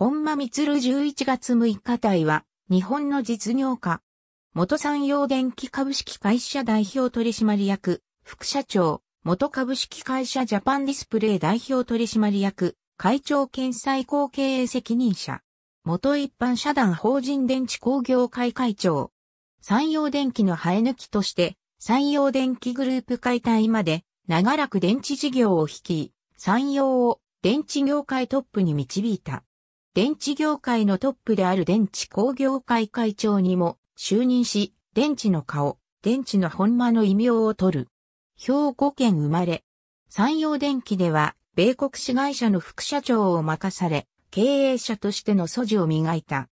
本間光11月6日隊は、日本の実業家、元産業電機株式会社代表取締役、副社長、元株式会社ジャパンディスプレイ代表取締役、会長兼最高経営責任者、元一般社団法人電池工業会会長、産業電機の生え抜きとして、産業電機グループ解体まで、長らく電池事業を率い、産業を電池業界トップに導いた。電池業界のトップである電池工業会会長にも就任し、電池の顔、電池の本間の異名を取る。兵庫県生まれ。山陽電機では、米国市会社の副社長を任され、経営者としての素地を磨いた。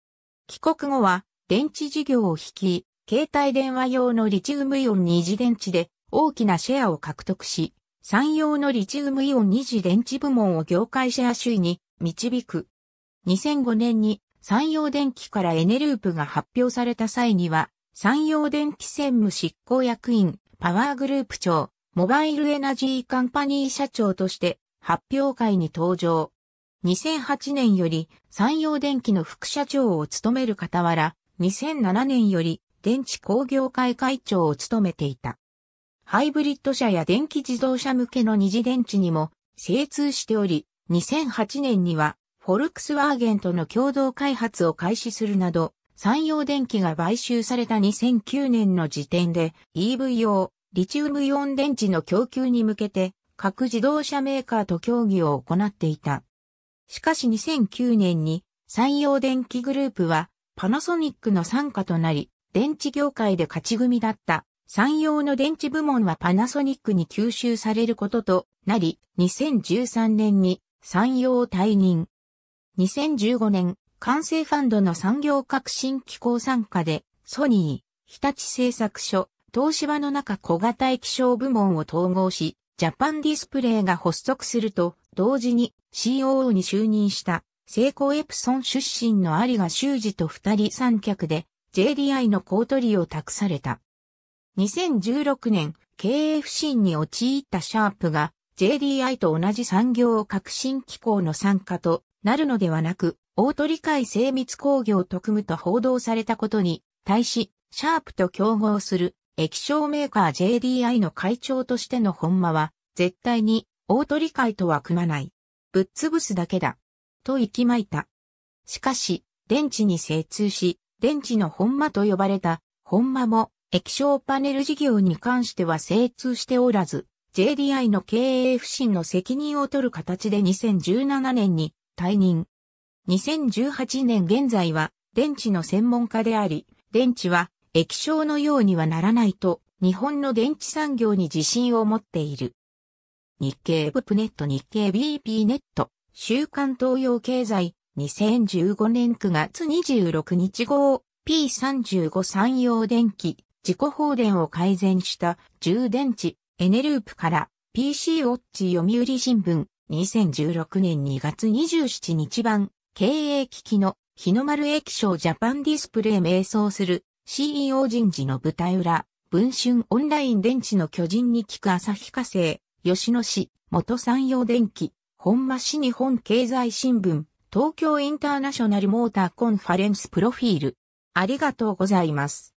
帰国後は、電池事業を率い、携帯電話用のリチウムイオン二次電池で大きなシェアを獲得し、山陽のリチウムイオン二次電池部門を業界シェア首位に導く。2005年に山陽電機からエネループが発表された際には、山陽電機専務執行役員、パワーグループ長、モバイルエナジーカンパニー社長として発表会に登場。2008年より山陽電機の副社長を務める傍ら、2007年より電池工業会会長を務めていた。ハイブリッド車や電気自動車向けの二次電池にも精通しており、2008年にはフォルクスワーゲンとの共同開発を開始するなど、山陽電機が買収された2009年の時点で EV 用リチウムイオン電池の供給に向けて各自動車メーカーと協議を行っていた。しかし2009年に山陽電機グループはパナソニックの参加となり、電池業界で勝ち組だった山陽の電池部門はパナソニックに吸収されることとなり、2013年に山陽を退任。2015年、完成ファンドの産業革新機構参加で、ソニー、日立製作所、東芝の中小型液晶部門を統合し、ジャパンディスプレイが発足すると、同時に COO に就任した、成功エプソン出身の有賀修二と二人三脚で、JDI の高取りを託された。2016年、経営不振に陥ったシャープが、JDI と同じ産業革新機構の参加となるのではなく、大鳥会精密工業特務と報道されたことに、対し、シャープと競合する液晶メーカー JDI の会長としての本間は、絶対に大鳥会とは組まない。ぶっ潰すだけだ。と息巻いた。しかし、電池に精通し、電池の本間と呼ばれた、本間も液晶パネル事業に関しては精通しておらず、JDI の経営不振の責任を取る形で2017年に退任。2018年現在は電池の専門家であり、電池は液晶のようにはならないと日本の電池産業に自信を持っている。日経ブプネット日経 BP ネット週刊東洋経済2015年9月26日号 P35 産用電気自己放電を改善した充電池エネループから PC ウォッチ読売新聞2016年2月27日版、経営危機の日の丸液晶ジャパンディスプレイ瞑想する CEO 人事の舞台裏、文春オンライン電池の巨人に聞く朝日化成、吉野市、元産業電機、本間市日本経済新聞、東京インターナショナルモーターコンファレンスプロフィール。ありがとうございます。